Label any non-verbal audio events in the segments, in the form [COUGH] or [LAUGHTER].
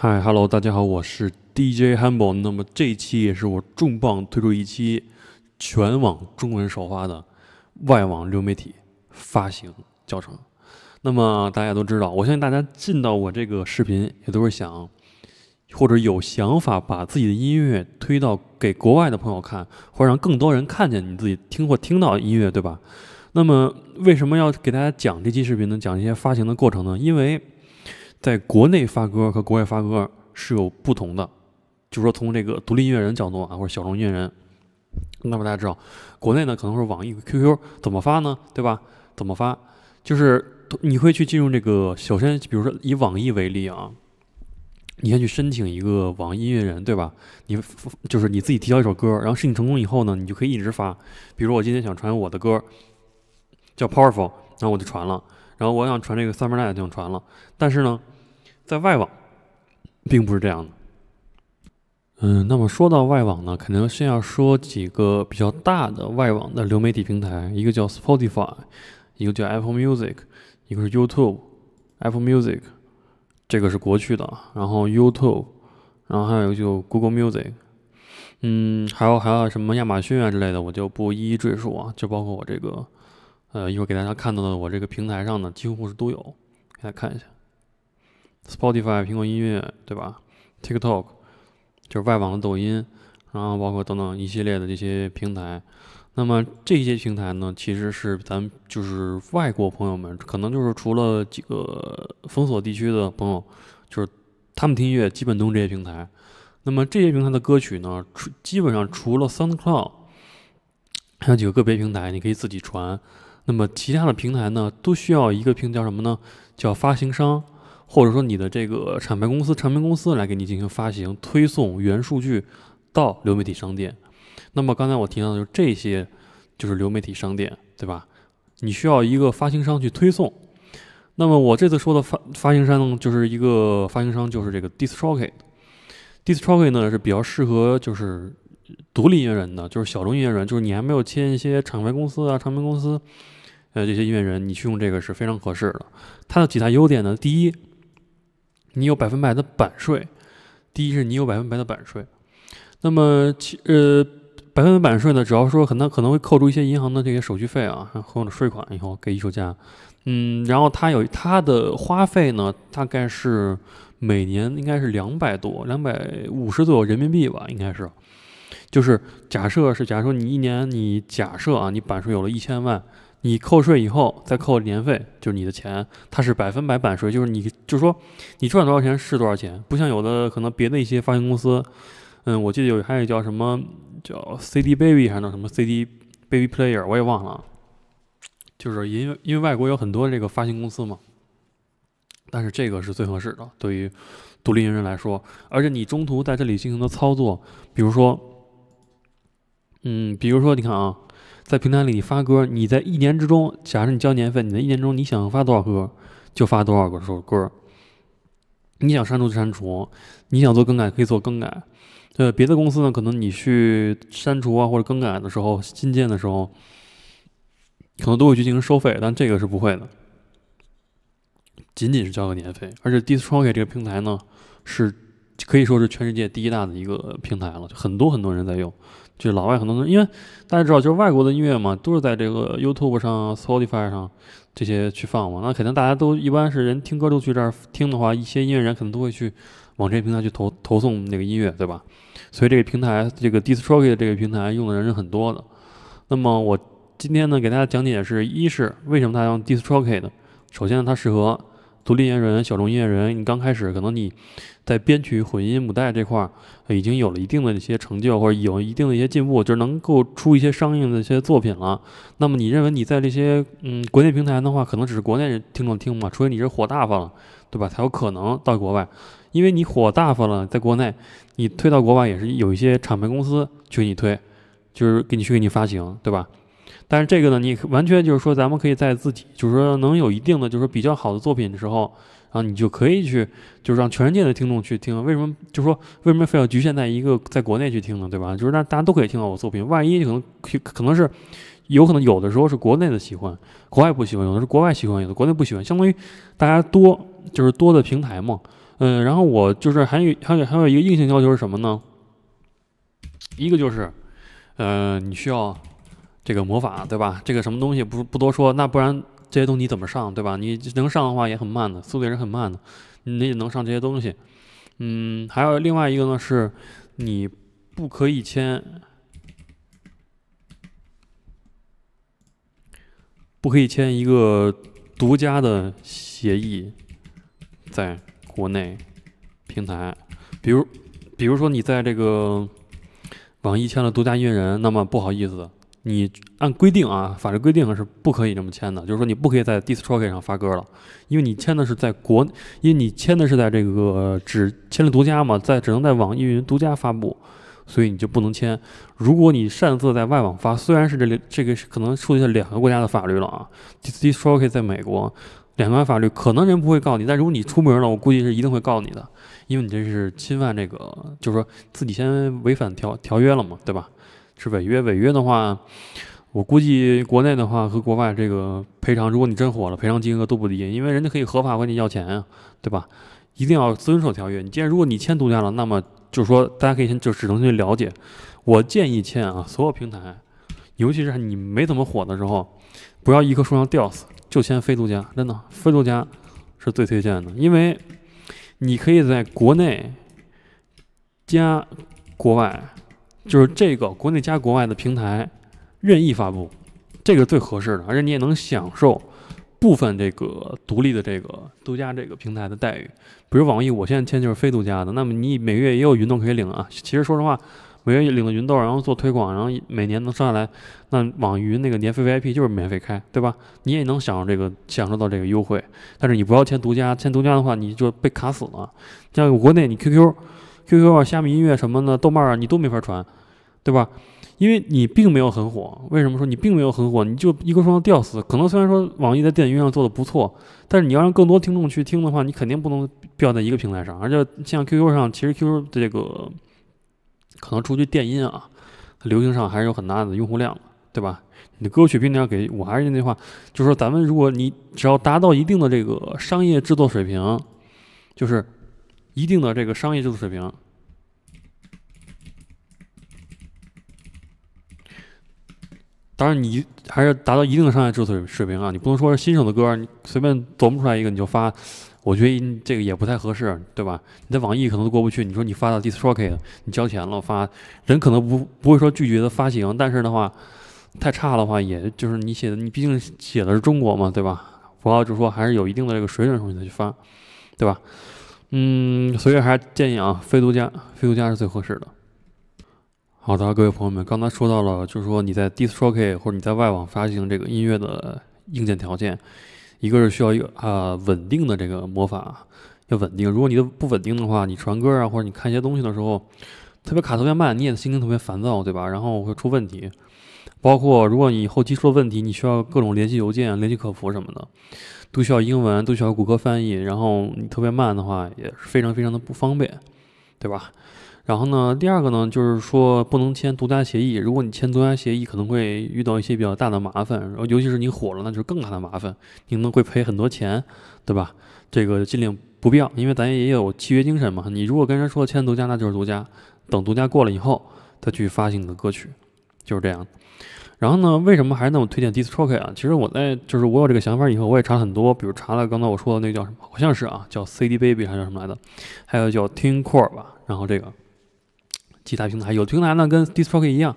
嗨哈 h e l l o 大家好，我是 DJ h a m b e 那么这一期也是我重磅推出一期全网中文首发的外网流媒体发行教程。那么大家都知道，我相信大家进到我这个视频也都是想或者有想法把自己的音乐推到给国外的朋友看，或者让更多人看见你自己听或听到音乐，对吧？那么为什么要给大家讲这期视频呢？讲一些发行的过程呢？因为在国内发歌和国外发歌是有不同的，就是说从这个独立音乐人角度啊，或者小众音乐人，那么大家知道，国内呢可能是网易 QQ 怎么发呢，对吧？怎么发？就是你会去进入这个，首先比如说以网易为例啊，你先去申请一个网易音乐人，对吧？你就是你自己提交一首歌，然后申请成功以后呢，你就可以一直发。比如我今天想传我的歌叫 Powerful，然后我就传了。然后我想传这个 Summer Night，就想传了，但是呢，在外网并不是这样的。嗯，那么说到外网呢，肯定先要说几个比较大的外网的流媒体平台，一个叫 Spotify，一个叫 Apple Music，一个是 YouTube，Apple Music 这个是国区的，然后 YouTube，然后还有一个就 Google Music，嗯，还有还有什么亚马逊啊之类的，我就不一一赘述啊，就包括我这个。呃，一会儿给大家看到的，我这个平台上呢，几乎是都有。给大家看一下，Spotify、苹果音乐，对吧？TikTok，就是外网的抖音，然后包括等等一系列的这些平台。那么这些平台呢，其实是咱就是外国朋友们，可能就是除了几个封锁地区的朋友，就是他们听音乐基本都这些平台。那么这些平台的歌曲呢，除基本上除了 SoundCloud，还有几个个别平台，你可以自己传。那么其他的平台呢，都需要一个平台叫什么呢？叫发行商，或者说你的这个厂牌公司、唱片公司来给你进行发行、推送原数据到流媒体商店。那么刚才我提到的就是这些，就是流媒体商店，对吧？你需要一个发行商去推送。那么我这次说的发发行商呢，就是一个发行商，就是这个 Disrcake。Disrcake 呢是比较适合就是独立音乐人的，就是小众音乐人，就是你还没有签一些厂牌公司啊、唱片公司。呃，这些音乐人，你去用这个是非常合适的。它的几大优点呢？第一，你有百分百的版税。第一是你有百分百的版税。那么其呃百分百版税呢，只要说可能可能会扣除一些银行的这些手续费啊，或者税款以后给艺术家。嗯，然后它有它的花费呢，大概是每年应该是两百多、两百五十左右人民币吧，应该是。就是假设是，假设你一年你假设啊，你版税有了一千万。你扣税以后再扣年费，就是你的钱，它是百分百版税，就是你，就是说你赚多少钱是多少钱，不像有的可能别的一些发行公司，嗯，我记得有还有叫什么叫 CD Baby 还是那什么 CD Baby Player，我也忘了，就是因为因为外国有很多这个发行公司嘛，但是这个是最合适的对于独立音乐人来说，而且你中途在这里进行的操作，比如说，嗯，比如说你看啊。在平台里发歌，你在一年之中，假设你交年费，你在一年中你想发多少歌，就发多少个首歌。你想删除就删除，你想做更改可以做更改。呃，别的公司呢，可能你去删除啊或者更改的时候，新建的时候，可能都会去进行收费，但这个是不会的，仅仅是交个年费。而且，Discord 这个平台呢，是可以说是全世界第一大的一个平台了，很多很多人在用。就是老外很多人，因为大家知道，就是外国的音乐嘛，都是在这个 YouTube 上、Spotify 上这些去放嘛。那肯定大家都一般是人听歌都去这儿听的话，一些音乐人可能都会去往这些平台去投投送那个音乐，对吧？所以这个平台，这个 d i s t r o k i 这个平台用的人是很多的。那么我今天呢，给大家讲解是一是为什么它用 Distrokid。首先，它适合。独立音乐人、小众音乐人，你刚开始可能你在编曲、混音、母带这块儿已经有了一定的一些成就，或者有一定的一些进步，就能够出一些商应的一些作品了。那么你认为你在这些嗯国内平台的话，可能只是国内人听众听嘛？除非你是火大发了，对吧？才有可能到国外，因为你火大发了，在国内你推到国外也是有一些唱片公司去给你推，就是给你去给你发行，对吧？但是这个呢，你完全就是说，咱们可以在自己，就是说能有一定的，就是说比较好的作品的时候，然后你就可以去，就是让全世界的听众去听。为什么？就是说为什么非要局限在一个在国内去听呢？对吧？就是让大家都可以听到我作品。万一可能可能是有可能有的时候是国内的喜欢，国外不喜欢；有的是国外喜欢，有的国内不喜欢。相当于大家多就是多的平台嘛。嗯，然后我就是还有还有还有一个硬性要求是什么呢？一个就是，呃，你需要。这个魔法对吧？这个什么东西不不多说，那不然这些东西怎么上对吧？你能上的话也很慢的，速度也是很慢的。你也能上这些东西，嗯，还有另外一个呢，是你不可以签，不可以签一个独家的协议，在国内平台，比如，比如说你在这个网易签了独家音乐人，那么不好意思。你按规定啊，法律规定是不可以这么签的，就是说你不可以在 d i s t r o c k 上发歌了，因为你签的是在国，因为你签的是在这个只签了独家嘛，在只能在网易云独家发布，所以你就不能签。如果你擅自在外网发，虽然是这这个可能触及了两个国家的法律了啊 d i s t r o c k 在美国，两个法律可能人不会告你，但如果你出名了，我估计是一定会告你的，因为你这是侵犯这个，就是说自己先违反条条约了嘛，对吧？是违约，违约的话，我估计国内的话和国外这个赔偿，如果你真火了，赔偿金额都不低，因为人家可以合法管你要钱啊，对吧？一定要遵守条约。你既然如果你签独家了，那么就是说大家可以先就只能去了解。我建议签啊，所有平台，尤其是你没怎么火的时候，不要一棵树上吊死，就签非独家，真的非独家是最推荐的，因为你可以在国内加国外。就是这个国内加国外的平台，任意发布，这个是最合适的，而且你也能享受部分这个独立的这个独家这个平台的待遇。比如网易，我现在签就是非独家的，那么你每个月也有云豆可以领啊。其实说实话，每月领了云豆，然后做推广，然后每年能上下来，那网易那个年费 VIP 就是免费开，对吧？你也能享受这个享受到这个优惠。但是你不要签独家，签独家的话你就被卡死了。像国内你 QQ、QQ 啊、虾米音乐什么的、豆瓣啊，你都没法传。对吧？因为你并没有很火，为什么说你并没有很火？你就一个双吊死。可能虽然说网易在电音上做的不错，但是你要让更多听众去听的话，你肯定不能标在一个平台上。而且像 QQ 上，其实 QQ 这个可能出去电音啊，流行上还是有很大的用户量，对吧？你的歌曲并且给我还是那句话，就是说咱们如果你只要达到一定的这个商业制作水平，就是一定的这个商业制作水平。当然，你还是达到一定的商业制作水平啊！你不能说是新手的歌，你随便琢磨出来一个你就发，我觉得这个也不太合适，对吧？你在网易可能都过不去。你说你发到 d i s c o k e t 你交钱了发，人可能不不会说拒绝的发行，但是的话，太差的话，也就是你写的，你毕竟写的是中国嘛，对吧？不要就说还是有一定的这个水准时候你再去发，对吧？嗯，所以还是建议啊，飞度家、飞度家是最合适的。好的，各位朋友们，刚才说到了，就是说你在 d i s r o k e 或者你在外网发行这个音乐的硬件条件，一个是需要一个啊稳定的这个魔法，要稳定。如果你的不稳定的话，你传歌啊，或者你看一些东西的时候，特别卡、特别慢，你也心情特别烦躁，对吧？然后会出问题。包括如果你后期出了问题，你需要各种联系邮件、联系客服什么的，都需要英文，都需要谷歌翻译。然后你特别慢的话，也是非常非常的不方便，对吧？然后呢，第二个呢，就是说不能签独家协议。如果你签独家协议，可能会遇到一些比较大的麻烦，然后尤其是你火了，那就是更大的麻烦，你可能会赔很多钱，对吧？这个尽量不必要，因为咱也有契约精神嘛。你如果跟人说签独家，那就是独家。等独家过了以后，再去发行你的歌曲，就是这样。然后呢，为什么还是那么推荐 Diss t r k e k 啊？其实我在就是我有这个想法以后，我也查了很多，比如查了刚才我说的那个叫什么，好像是啊，叫 C D Baby 还是叫什么来的，还有叫 t i n Core 吧，然后这个。其他平台有平台呢，跟 Discokey 一样，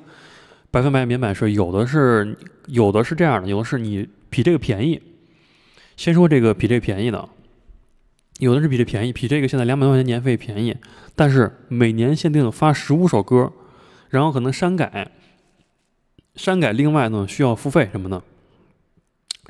百分百免版税。有的是，有的是这样的，有的是你比这个便宜。先说这个比这个便宜的，有的是比这便宜，比这个现在两百块钱年费便宜，但是每年限定发十五首歌，然后可能删改，删改。另外呢，需要付费什么的。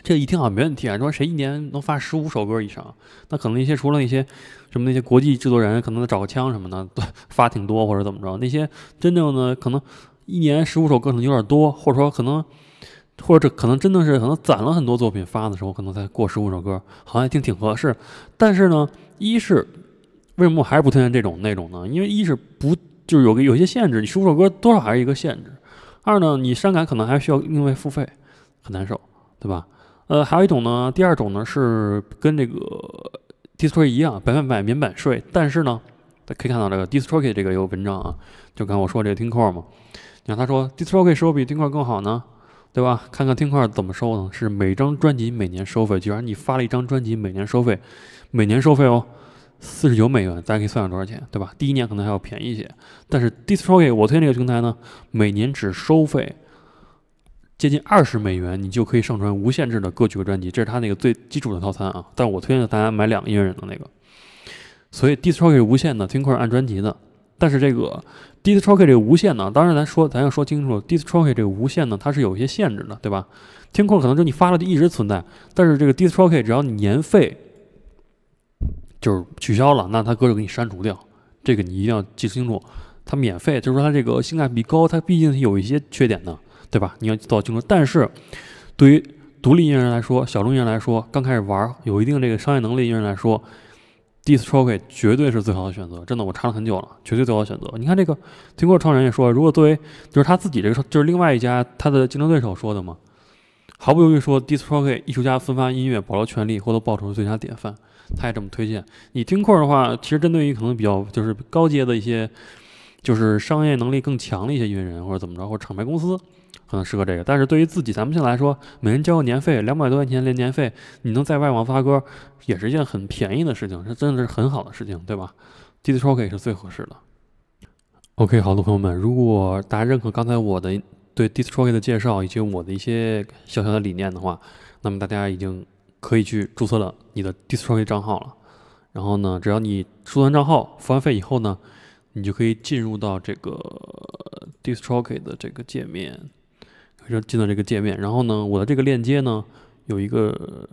这一听好像没问题啊，说谁一年能发十五首歌以上？那可能一些除了那些什么那些国际制作人，可能找个枪什么的对，[LAUGHS] 发挺多，或者怎么着？那些真正的可能一年十五首歌可能有点多，或者说可能或者可能真的是可能攒了很多作品发的时候，可能才过十五首歌，好像听挺合适。但是呢，一是为什么我还是不推荐这种那种呢？因为一是不就是有个有些限制，你十五首歌多少还是一个限制；二呢，你删改可能还需要另外付费，很难受，对吧？呃，还有一种呢，第二种呢是跟这个 Destroy 一样，百分百免版税。但是呢，可以看到这个 Destroy 这个有文章啊，就刚我说这个听块嘛。你看他说 Destroy 收费比听块更好呢，对吧？看看听块怎么收呢？是每张专辑每年收费，就是你发了一张专辑，每年收费，每年收费哦，四十九美元，大家可以算算多少钱，对吧？第一年可能还要便宜一些。但是 Destroy 我荐那个平台呢，每年只收费。接近二十美元，你就可以上传无限制的歌曲和专辑，这是它那个最基础的套餐啊。但是我推荐大家买两个音乐人的那个。所以 d i s t r o 可无限的听课是按专辑的。但是这个 d i s r o r 这个无限呢，当然咱说咱要说清楚 d i s r o r 这个无限呢，它是有一些限制的，对吧听课可能就你发了就一直存在，但是这个 d i s r o r 只要年费就是取消了，那他歌就给你删除掉。这个你一定要记清楚。它免费，就是说它这个性价比高，它毕竟有一些缺点的。对吧？你要搞清楚。但是，对于独立音乐人来说，小众乐人来说，刚开始玩儿有一定这个商业能力音乐人来说 d i s t r o y 绝对是最好的选择。真的，我查了很久了，绝对最好的选择。你看这个听过创始人也说，如果作为就是他自己这个就是另外一家他的竞争对手说的嘛，毫不犹豫说 d i s t r o y 艺术家分发音乐、保留权利、获得报酬是最佳典范。他也这么推荐。你听课的话，其实针对于可能比较就是高阶的一些，就是商业能力更强的一些音乐人或者怎么着，或者厂牌公司。可能适合这个，但是对于自己，咱们现在来说，每人交个年费两百多块钱，连年费，你能在外网发歌，也是一件很便宜的事情，是真的是很好的事情，对吧 d i s t r o k i 是最合适的。OK，好的朋友们，如果大家认可刚才我的对 d i s t r o k 的介绍以及我的一些小小的理念的话，那么大家已经可以去注册了你的 d i s t r o k 账号了。然后呢，只要你注册账号、付完费以后呢，你就可以进入到这个 d i s t r o k 的这个界面。就进到这个界面，然后呢，我的这个链接呢有一个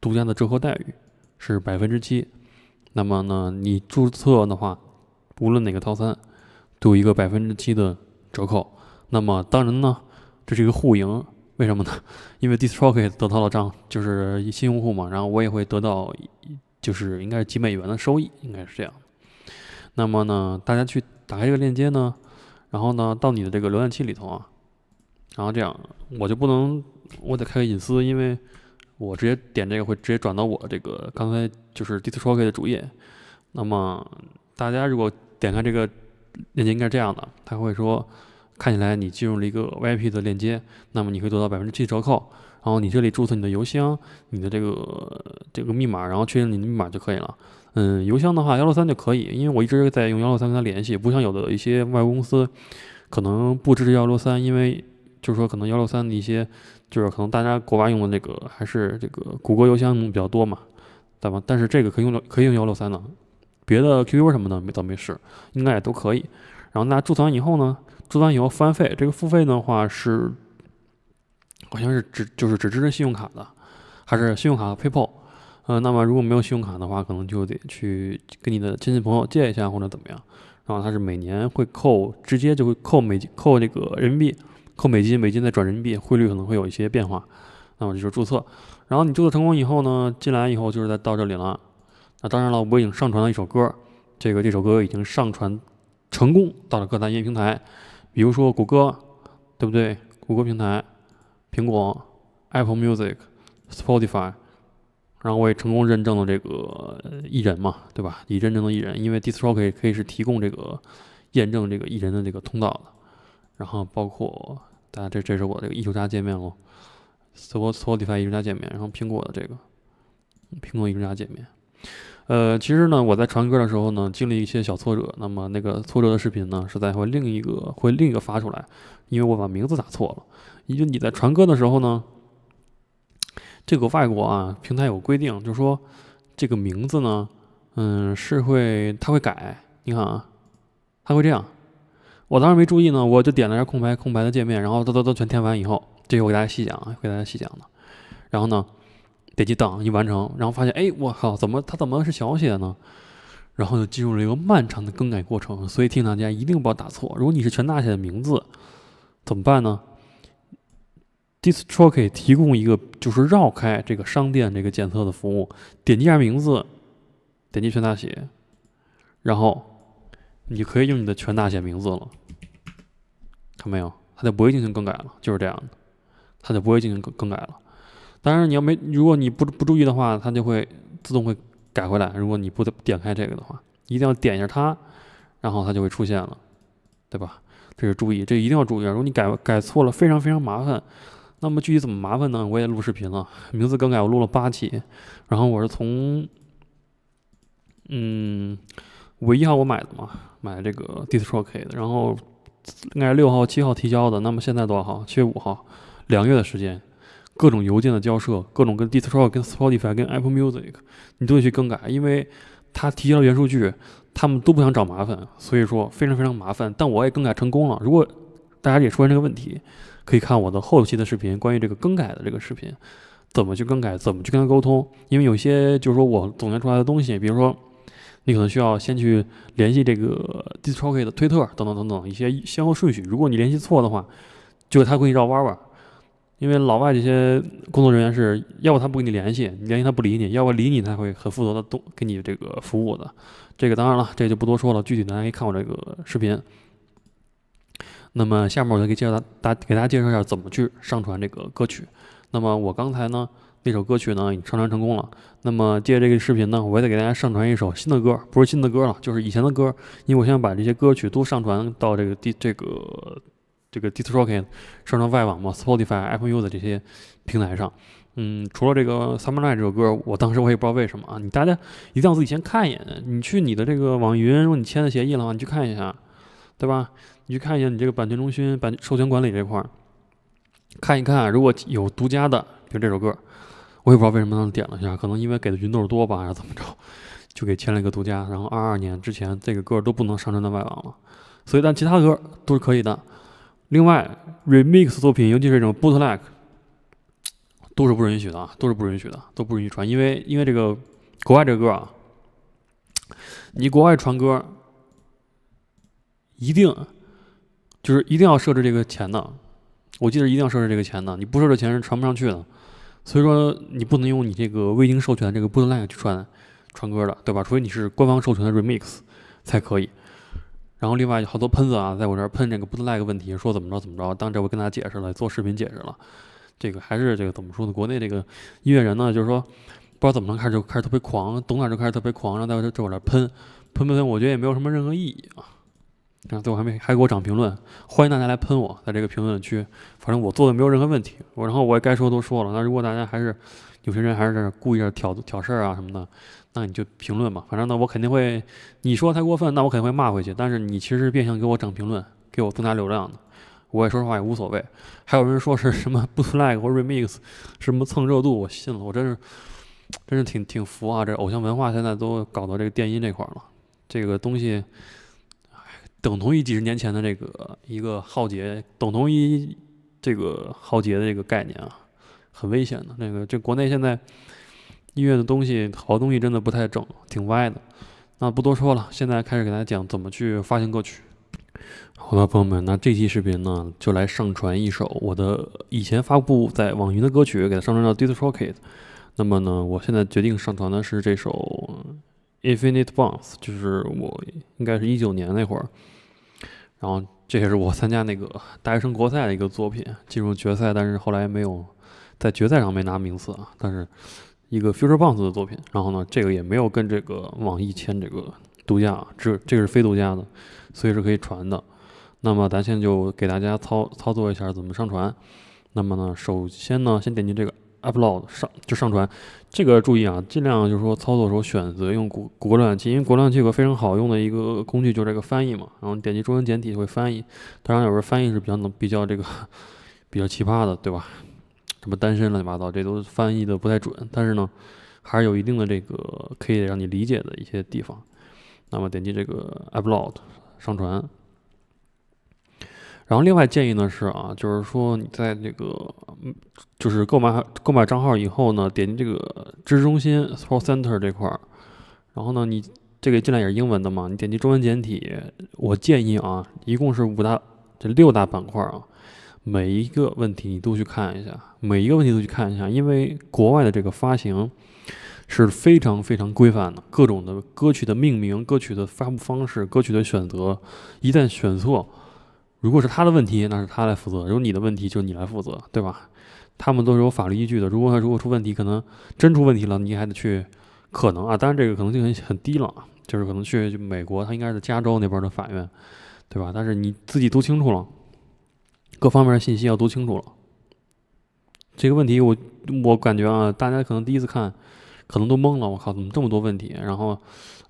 独家的折扣待遇，是百分之七。那么呢，你注册的话，无论哪个套餐都有一个百分之七的折扣。那么当然呢，这是一个互赢，为什么呢？[LAUGHS] 因为 d i s t r o k d 得到了账，就是新用户嘛，然后我也会得到，就是应该是几美元的收益，应该是这样那么呢，大家去打开这个链接呢，然后呢，到你的这个浏览器里头啊。然后这样我就不能，我得开个隐私，因为我直接点这个会直接转到我这个刚才就是 Discord 的主页。那么大家如果点开这个链接，应该是这样的，他会说看起来你进入了一个 VIP 的链接，那么你会得到百分之七折扣。然后你这里注册你的邮箱、你的这个这个密码，然后确认你的密码就可以了。嗯，邮箱的话幺六三就可以，因为我一直在用幺六三跟他联系，不像有的一些外国公司可能不支持幺六三，因为就是说，可能幺六三的一些，就是可能大家国外用的那个还是这个谷歌邮箱比较多嘛，对吧？但是这个可以用的可以用幺六三的，别的 QQ 什么的没倒没事，应该也都可以。然后大家注册完以后呢，注册完以后付完费，这个付费的话是好像是只就是只支持信用卡的，还是信用卡的 PayPal？嗯，那么如果没有信用卡的话，可能就得去跟你的亲戚朋友借一下或者怎么样。然后它是每年会扣，直接就会扣每扣这个人民币。扣美金，美金再转人民币，汇率可能会有一些变化。那我就说注册，然后你注册成功以后呢，进来以后就是在到这里了。那当然了，我已经上传了一首歌，这个这首歌已经上传成功到了各大音乐平台，比如说谷歌，对不对？谷歌平台、苹果、Apple Music、Spotify，然后我也成功认证了这个艺人嘛，对吧？已认证的艺人，因为 d i s t r o 可以可以是提供这个验证这个艺人的这个通道的。然后包括大家，这这是我这个艺术家界面喽，所有所 d i f y 艺术家界面。然后苹果的这个苹果艺术家界面。呃，其实呢，我在传歌的时候呢，经历一些小挫折。那么那个挫折的视频呢，是在会另一个会另一个发出来，因为我把名字打错了。因为你在传歌的时候呢，这个外国啊平台有规定，就是说这个名字呢，嗯，是会它会改。你看啊，它会这样。我当时没注意呢，我就点了一下空白空白的界面，然后都都都全填完以后，这个我给大家细讲，啊，给大家细讲的。然后呢，点击档一完成，然后发现，哎，我靠，怎么它怎么是小写呢？然后就进入了一个漫长的更改过程。所以提醒大家一定不要打错。如果你是全大写的名字，怎么办呢 d i s c o r 可以提供一个就是绕开这个商店这个检测的服务，点击一下名字，点击全大写，然后。你可以用你的全大写名字了，看没有，它就不会进行更改了，就是这样的，它就不会进行更更改了。当然，你要没，如果你不不注意的话，它就会自动会改回来。如果你不点开这个的话，一定要点一下它，然后它就会出现了，对吧？这是注意，这一定要注意啊！如果你改改错了，非常非常麻烦。那么具体怎么麻烦呢？我也录视频了，名字更改我录了八期，然后我是从，嗯。五一号我买的嘛，买这个 Distro K 的，然后应该是六号、七号提交的。那么现在多少号？七月五号，两个月的时间，各种邮件的交涉，各种跟 Distro、跟 Spotify、跟 Apple Music，你都得去更改，因为他提交了原数据，他们都不想找麻烦，所以说非常非常麻烦。但我也更改成功了。如果大家也出现这个问题，可以看我的后期的视频，关于这个更改的这个视频，怎么去更改，怎么去跟他沟通。因为有些就是说我总结出来的东西，比如说。你可能需要先去联系这个 d i s c o k e r 的推特等等等等一些先后顺序。如果你联系错的话，就他他给你绕弯弯。因为老外这些工作人员是要不他不跟你联系，你联系他不理你；要不理你，他会很负责的都给你这个服务的。这个当然了，这就不多说了，具体大家可以看我这个视频。那么下面我就给介绍大给大家介绍一下怎么去上传这个歌曲。那么我刚才呢？那首歌曲呢已经上传成功了。那么借这个视频呢，我也得给大家上传一首新的歌，不是新的歌了，就是以前的歌。因为我现在把这些歌曲都上传到这个第这个这个 Discord 上传外网嘛，Spotify、Apple u 的这些平台上。嗯，除了这个《Summer Night》这首歌，我当时我也不知道为什么啊。你大家一定要自己先看一眼，你去你的这个网云，如果你签了协议了，你去看一下，对吧？你去看一下你这个版权中心版授权管理这块儿，看一看如果有独家的，比如这首歌。我也不知道为什么当时点了一下，可能因为给的云豆多吧，还是怎么着，就给签了一个独家。然后二二年之前，这个歌都不能上传到外网了。所以，但其他歌都是可以的。另外，remix 作品，尤其这种 bootleg，都是不允许的啊，都是不允许的，都不允许传。因为，因为这个国外这个歌啊，你国外传歌，一定就是一定要设置这个钱的。我记得一定要设置这个钱的，你不设置钱是传不上去的。所以说你不能用你这个未经授权的这个 Bootleg 去传传歌的，对吧？除非你是官方授权的 Remix 才可以。然后另外有好多喷子啊，在我这儿喷这个 Bootleg 问题，说怎么着怎么着。当这我跟大家解释了，做视频解释了，这个还是这个怎么说呢？国内这个音乐人呢，就是说不知道怎么能开始就开始特别狂，懂点就开始特别狂，然后在这这我这儿喷喷喷喷，我觉得也没有什么任何意义啊。啊，最后还没还给我涨评论，欢迎大家来喷我，在这个评论区，反正我做的没有任何问题。我然后我也该说都说了，那如果大家还是有些人还是故意挑挑事儿啊什么的，那你就评论嘛，反正呢我肯定会，你说太过分，那我肯定会骂回去。但是你其实变相给我涨评论，给我增加流量的，我也说实话也无所谓。还有人说是什么不 flag [LAUGHS] 或 remix，什么蹭热度，我信了，我真是，真是挺挺服啊！这偶像文化现在都搞到这个电音这块了，这个东西。等同于几十年前的这个一个浩劫，等同于这个浩劫的这个概念啊，很危险的。那个这国内现在音乐的东西，好东西真的不太正，挺歪的。那不多说了，现在开始给大家讲怎么去发行歌曲。好的，朋友们，那这期视频呢，就来上传一首我的以前发布在网云的歌曲，给它上传到 Discord。那么呢，我现在决定上传的是这首 Infinite b o n c s 就是我应该是一九年那会儿。然后这也是我参加那个大学生国赛的一个作品，进入决赛，但是后来没有在决赛上没拿名次啊。但是一个 Future Bounce 的作品，然后呢这个也没有跟这个网易签这个独家，这这个是非独家的，所以是可以传的。那么咱现在就给大家操操作一下怎么上传。那么呢，首先呢，先点击这个。Upload 上就上传，这个注意啊，尽量就是说操作的时候选择用谷谷歌浏览器，因为谷歌浏览器有个非常好用的一个工具，就是这个翻译嘛。然后点击中文简体会翻译，当然有时候翻译是比较能比较这个 [LAUGHS] 比较奇葩的，对吧？什么单身乱七八糟，这都翻译的不太准。但是呢，还是有一定的这个可以让你理解的一些地方。那么点击这个 Upload 上传。然后另外建议呢是啊，就是说你在这个，就是购买购买账号以后呢，点击这个知识中心 s p p o r t Center） 这块儿，然后呢你这个进来也是英文的嘛，你点击中文简体。我建议啊，一共是五大这六大板块啊，每一个问题你都去看一下，每一个问题都去看一下，因为国外的这个发行是非常非常规范的，各种的歌曲的命名、歌曲的发布方式、歌曲的选择，一旦选错。如果是他的问题，那是他来负责；如果你的问题，就是你来负责，对吧？他们都是有法律依据的。如果他如果出问题，可能真出问题了，你还得去，可能啊，当然这个可能性很很低了，就是可能去美国，他应该是加州那边的法院，对吧？但是你自己读清楚了，各方面的信息要读清楚了。这个问题我我感觉啊，大家可能第一次看，可能都懵了。我靠，怎么这么多问题？然后。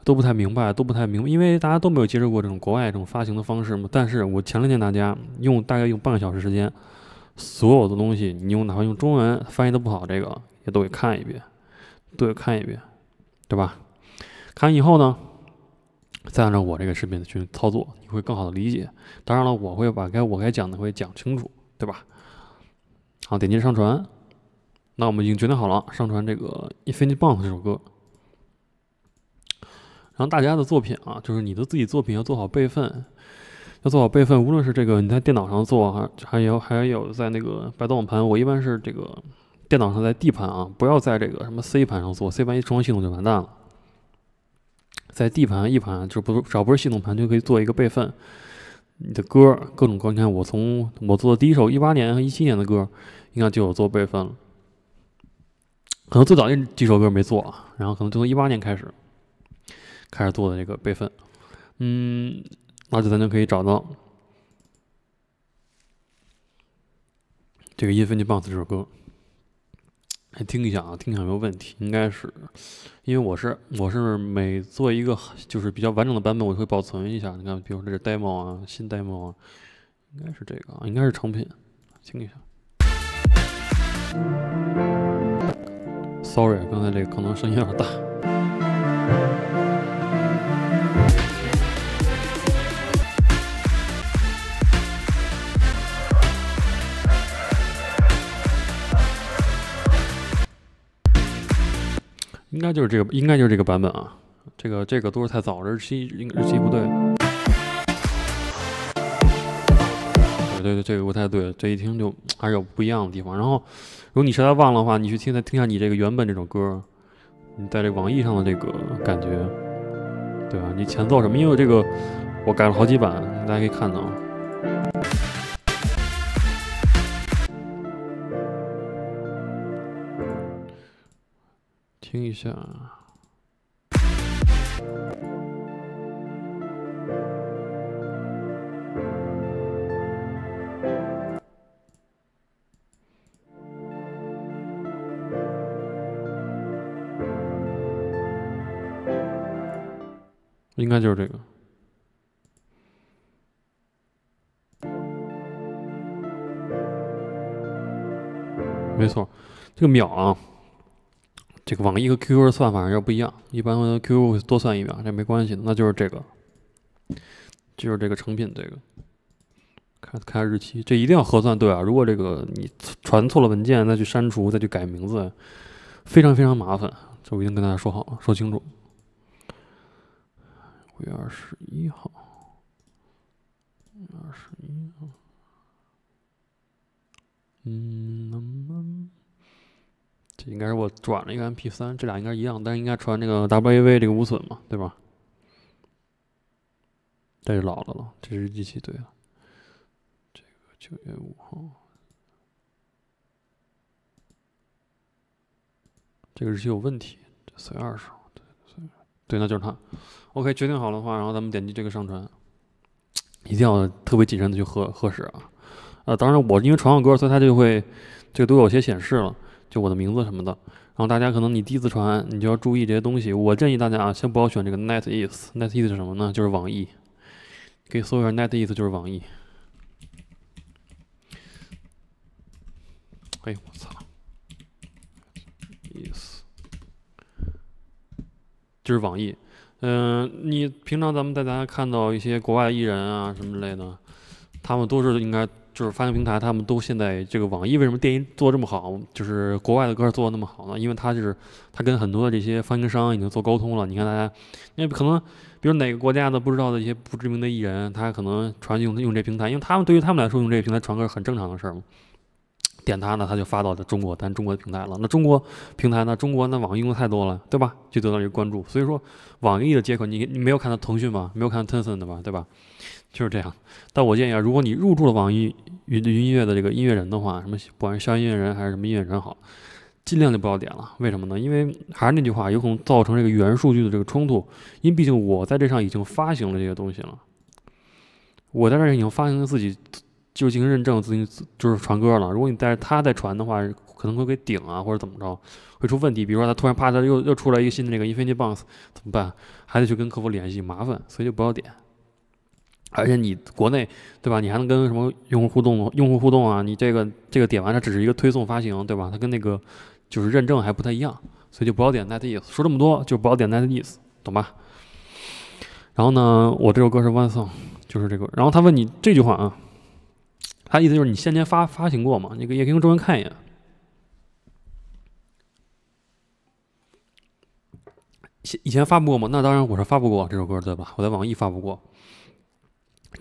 都不太明白，都不太明，因为大家都没有接触过这种国外这种发行的方式嘛。但是我强烈建议大家用大概用半个小时时间，所有的东西你用哪怕用中文翻译的不好，这个也都给看一遍，都给看一遍，对吧？看完以后呢，再按照我这个视频的去操作，你会更好的理解。当然了，我会把该我该讲的会讲清楚，对吧？好，点击上传，那我们已经决定好了，上传这个《Infinity Bond》这首歌。然后大家的作品啊，就是你的自己作品要做好备份，要做好备份。无论是这个你在电脑上做，还还有还有在那个百度网盘，我一般是这个电脑上在 D 盘啊，不要在这个什么 C 盘上做，C 盘一装系统就完蛋了。在 D 盘、E 盘，就不是只要不是系统盘就可以做一个备份。你的歌，各种歌，你看我从我做的第一首一八年和一七年的歌，应该就有做备份了。可能最早那几首歌没做然后可能就从一八年开始。开始做的这个备份，嗯，那就咱就可以找到这个《i n f a b o u s 这首歌，哎，听一下啊。听一下有没有问题，应该是因为我是我是每做一个就是比较完整的版本，我会保存一下。你看，比如说这是 demo 啊，新 demo 啊，应该是这个，应该是成品。听一下。Sorry，刚才这个可能声音有点大。应该就是这个，应该就是这个版本啊。这个这个都是太早，日期应日期不对。对对，这个不太对。这一听就还是有不一样的地方。然后，如果你实在忘了的话，你去听再听下你这个原本这首歌，你在这网易上的这个感觉，对吧？你前奏什么？因为这个我改了好几版，大家可以看到。听一下，应该就是这个，没错，这个秒啊。这个网易和 QQ 的算法要不一样，一般 QQ 多算一秒，这没关系的，那就是这个，就是这个成品，这个，看看日期，这一定要核算对啊！如果这个你传错了文件，再去删除，再去改名字，非常非常麻烦，这我已经跟大家说好了，说清楚。五月二十一号，二十一号，嗯。应该是我转了一个 MP 三，这俩应该一样，但是应该传那个 WAV 这个无损嘛，对吧？这是老的了，这是日期对了，这个九月五号，这个日期有问题，四月二十号，对，对，那就是他。OK，决定好的话，然后咱们点击这个上传，一定要特别谨慎的去核核实啊。呃，当然我因为传过歌，所以它就会这个都有些显示了。就我的名字什么的，然后大家可能你第一次传，你就要注意这些东西。我建议大家啊，先不要选这个 NetEase。NetEase 是什么呢？就是网易。可以搜一下 n e t e a s e 就是网易。哎我操！意思就是网易。嗯，你平常咱们在咱看到一些国外艺人啊什么之类的，他们都是应该。就是发行平台，他们都现在这个网易为什么电影做这么好，就是国外的歌做的那么好呢？因为它是它跟很多的这些发行商已经做沟通了。你看大家，那可能比如哪个国家的不知道的一些不知名的艺人，他可能传用用这平台，因为他们对于他们来说用这个平台传歌是很正常的事儿嘛。点它呢，它就发到中国，但中国的平台了。那中国平台呢？中国那网易用的太多了，对吧？就得到一个关注。所以说，网易的接口，你你没有看到腾讯吗？没有看腾讯的吗？对吧？就是这样。但我建议啊，如果你入驻了网易云云音乐的这个音乐人的话，什么不管是商音乐人还是什么音乐人好，尽量就不要点了。为什么呢？因为还是那句话，有可能造成这个元数据的这个冲突。因毕竟我在这上已经发行了这些东西了，我在这已经发行了自己。就进行认证，自行就是传歌了。如果你带着它再传的话，可能会给顶啊，或者怎么着，会出问题。比如说他突然啪，他又又出来一个新的那个 Infinite b o u n c e 怎么办？还得去跟客服联系，麻烦，所以就不要点。而且你国内对吧？你还能跟什么用户互动？用户互动啊，你这个这个点完，它只是一个推送发行，对吧？它跟那个就是认证还不太一样，所以就不要点那的意思。说这么多，就不要点那的意思，懂吧？然后呢，我这首歌是 One Song，就是这个。然后他问你这句话啊。他意思就是你先前发发行过吗？那个也可以从中文看一眼。以前发布过吗？那当然我是发布过这首歌对吧？我在网易发布过。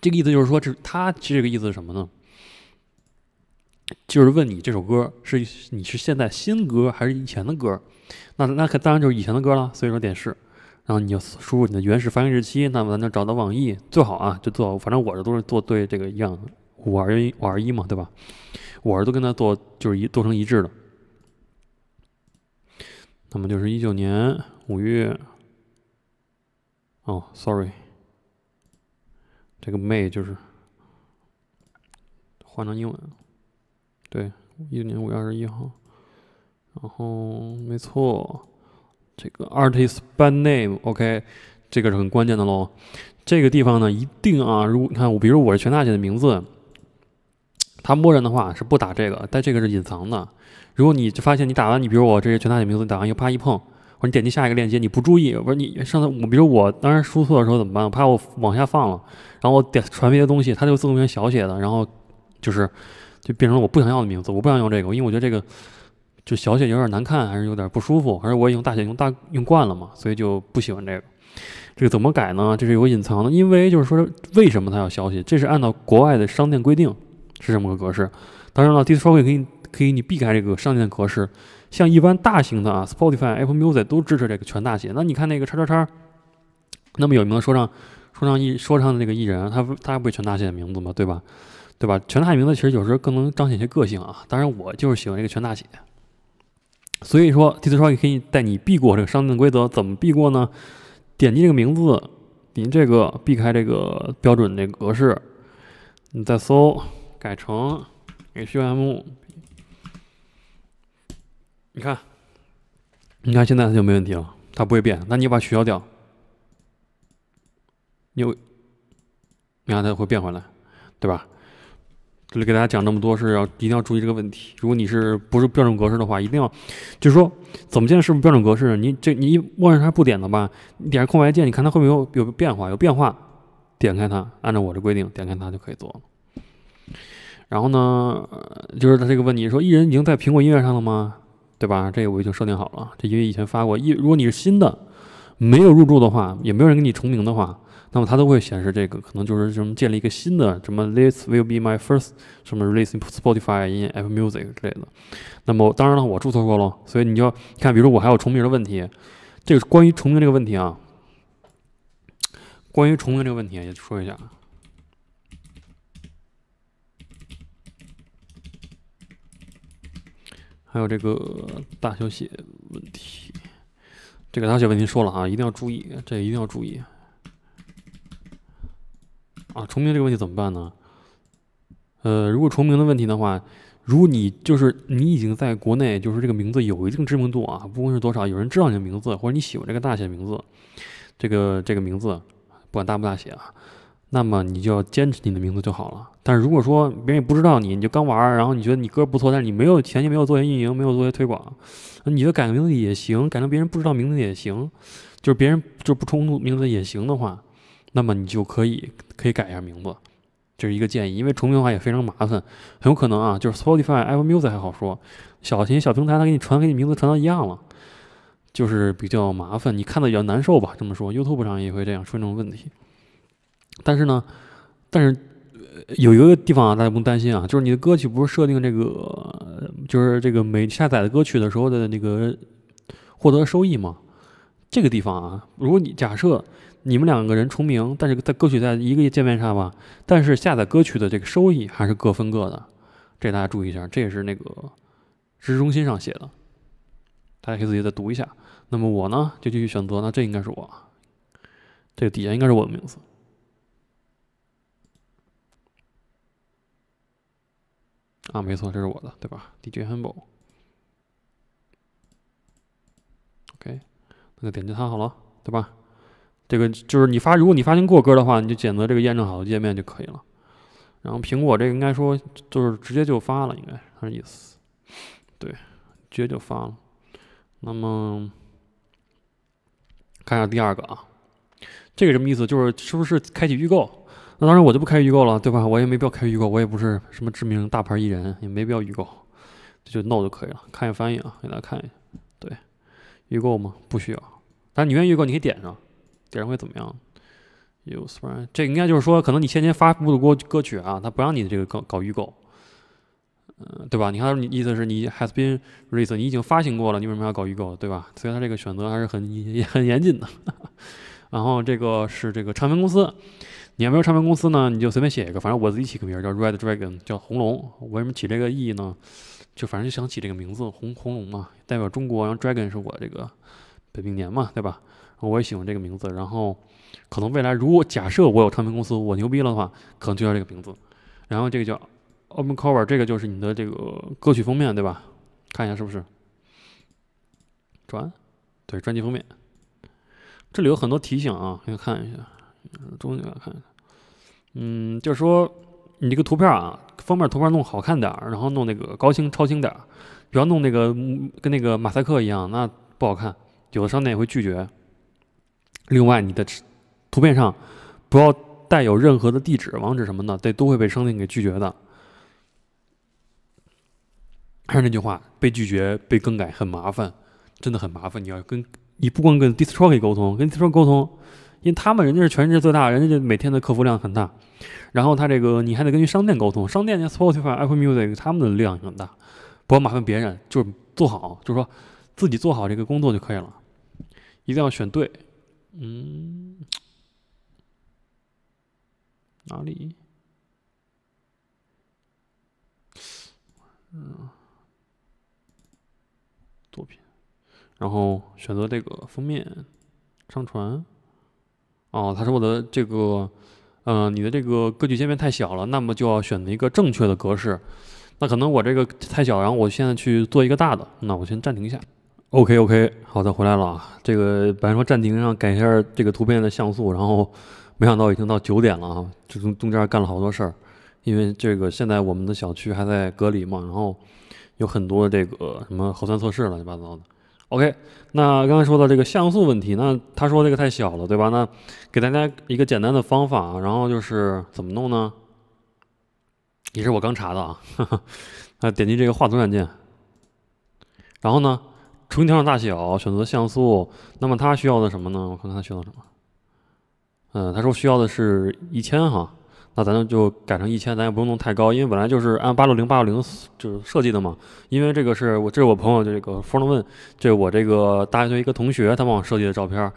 这个意思就是说，这他这个意思是什么呢？就是问你这首歌是你是现在新歌还是以前的歌？那那可当然就是以前的歌了。所以说点是，然后你就输入你的原始发行日期，那么咱就找到网易。最好啊，就最好，反正我这都是做对这个一样的。五二一五二一嘛，对吧？五二都跟他做就是一做成一致的。那么就是一九年五月，哦，sorry，这个 May 就是换成英文。对，一九年五月二十一号。然后没错，这个 Artist by name，OK，这个是很关键的喽。这个地方呢，一定啊，如你看，比如我是全大姐的名字。它默认的话是不打这个，但这个是隐藏的。如果你就发现你打完，你比如我这些全大写名字打完，又啪一碰，或者你点击下一个链接，你不注意，不是你上次我比如我当时输错的时候怎么办？我怕我往下放了，然后我点传别的东西，它就自动变成小写的，然后就是就变成了我不想要的名字，我不想用这个，因为我觉得这个就小写有点难看，还是有点不舒服，而且我已经大写用大用惯了嘛，所以就不喜欢这个。这个怎么改呢？这是有隐藏的，因为就是说为什么它要小写？这是按照国外的商店规定。是这么个格式，当然了 d i s c o r 可以可以你避开这个上见的格式，像一般大型的啊，Spotify、Apple Music 都支持这个全大写。那你看那个叉叉叉，那么有名的说唱说唱艺说唱的那个艺人，他他不会全大写的名字吗？对吧？对吧？全大写名字其实有时候更能彰显一些个性啊。当然我就是喜欢这个全大写，所以说 d i s c o r 可以带你避过这个商店规则。怎么避过呢？点击这个名字，点这个避开这个标准的格式，你再搜。改成 H u M，你看，你看现在它就没问题了，它不会变。那你把它取消掉，你又，你看它会变回来，对吧？这里给大家讲这么多，是要一定要注意这个问题。如果你是不是标准格式的话，一定要，就是说怎么建是不是标准格式呢？你这你默认它不点的吧？你点下空白键，你看它会不会有有变化？有变化，点开它，按照我的规定点开它就可以做了。然后呢，就是他这个问你说，艺人已经在苹果音乐上了吗？对吧？这个我已经设定好了。这因为以前发过一，如果你是新的，没有入驻的话，也没有人给你重名的话，那么它都会显示这个，可能就是什么建立一个新的什么 This will be my first 什么 release in Spotify in Apple Music 之类的。那么当然了，我注册过了，所以你要看，比如说我还有重名的问题。这个关于重名这个问题啊，关于重名这个问题也说一下。还有这个大小写问题，这个大写问题说了啊，一定要注意，这一定要注意。啊，重名这个问题怎么办呢？呃，如果重名的问题的话，如果你就是你已经在国内，就是这个名字有一定知名度啊，不管是多少，有人知道你的名字，或者你喜欢这个大写名字，这个这个名字，不管大不大写啊。那么你就要坚持你的名字就好了。但是如果说别人也不知道你，你就刚玩儿，然后你觉得你歌不错，但是你没有前期没有做些运营，没有做些推广，你你就改个名字也行，改成别人不知道名字也行，就是别人就不冲突名字也行的话，那么你就可以可以改一下名字，这是一个建议。因为重名的话也非常麻烦，很有可能啊，就是 Spotify、Apple Music 还好说，小型小平台它给你传给你名字传到一样了，就是比较麻烦，你看的比较难受吧。这么说，YouTube 上也会这样出现这种问题。但是呢，但是有一个地方啊，大家不用担心啊，就是你的歌曲不是设定这个，就是这个每下载的歌曲的时候的那个获得收益吗？这个地方啊，如果你假设你们两个人重名，但是在歌曲在一个界面上吧，但是下载歌曲的这个收益还是各分各的，这大家注意一下，这也是那个知识中心上写的，大家可以自己再读一下。那么我呢，就继续选择，那这应该是我，这个底下应该是我的名字。啊，没错，这是我的，对吧？DJ h u m b o l e o k 那就点击它好了，对吧？这个就是你发，如果你发行过歌的话，你就选择这个验证好的界面就可以了。然后苹果这个应该说就是直接就发了，应该是意思，对，直接就发了。那么看一下第二个啊，这个什么意思？就是是不是开启预购？那当然我就不开预购了，对吧？我也没必要开预购，我也不是什么知名大牌艺人，也没必要预购，这就 no 就可以了。看一下翻译啊，给大家看一下。对，预购吗？不需要。但是你愿意预购，你可以点上，点上会怎么样？Use for i h i 应该就是说，可能你先前发布的歌歌曲啊，他不让你这个搞搞预购，嗯，对吧？你看，你意思是你 has been released，你已经发行过了，你为什么要搞预购，对吧？所以他这个选择还是很很严谨的。[LAUGHS] 然后这个是这个唱片公司。你要没有唱片公司呢，你就随便写一个，反正我自己起个名儿叫 Red Dragon，叫红龙。为什么起这个意义呢？就反正就想起这个名字，红红龙嘛，代表中国。然后 Dragon 是我这个本命年嘛，对吧？我也喜欢这个名字。然后可能未来如果假设我有唱片公司，我牛逼了的话，可能就叫这个名字。然后这个叫 Open Cover，这个就是你的这个歌曲封面，对吧？看一下是不是转，对专辑封面。这里有很多提醒啊，你看一下。中间看，嗯，就是说你这个图片啊，封面图片弄好看点，然后弄那个高清、超清点，不要弄那个跟那个马赛克一样，那不好看。有的商店也会拒绝。另外，你的图片上不要带有任何的地址、网址什么的，这都会被商店给拒绝的。还是那句话，被拒绝、被更改很麻烦，真的很麻烦。你要跟你不光跟 Destroy 沟通，跟 Destroy 沟通。因为他们人家是全界最大，人家就每天的客服量很大，然后他这个你还得根据商店沟通，商店像 Spotify、Apple Music 他们的量很大，不要麻烦别人，就做好，就是说自己做好这个工作就可以了，一定要选对。嗯，哪里？嗯，作品，然后选择这个封面，上传。哦，他说我的这个，嗯，你的这个歌曲界面太小了，那么就要选择一个正确的格式。那可能我这个太小，然后我现在去做一个大的，那我先暂停一下。OK OK，好的，回来了啊。这个本来说暂停上改一下这个图片的像素，然后没想到已经到九点了啊，就从中间干了好多事儿，因为这个现在我们的小区还在隔离嘛，然后有很多这个什么核酸测试乱七八糟的。OK，那刚才说的这个像素问题，那他说这个太小了，对吧？那给大家一个简单的方法，然后就是怎么弄呢？也是我刚查的啊，[LAUGHS] 那点击这个画图软件，然后呢，重新调整大小，选择像素，那么它需要的什么呢？我看看它需要什么？嗯，他说需要的是一千哈。那咱就改成一千，咱也不用弄太高，因为本来就是按八六零八六零就是设计的嘛。因为这个是，我这是我朋友这个封就这我这个大学一个同学，他帮我设计的照片。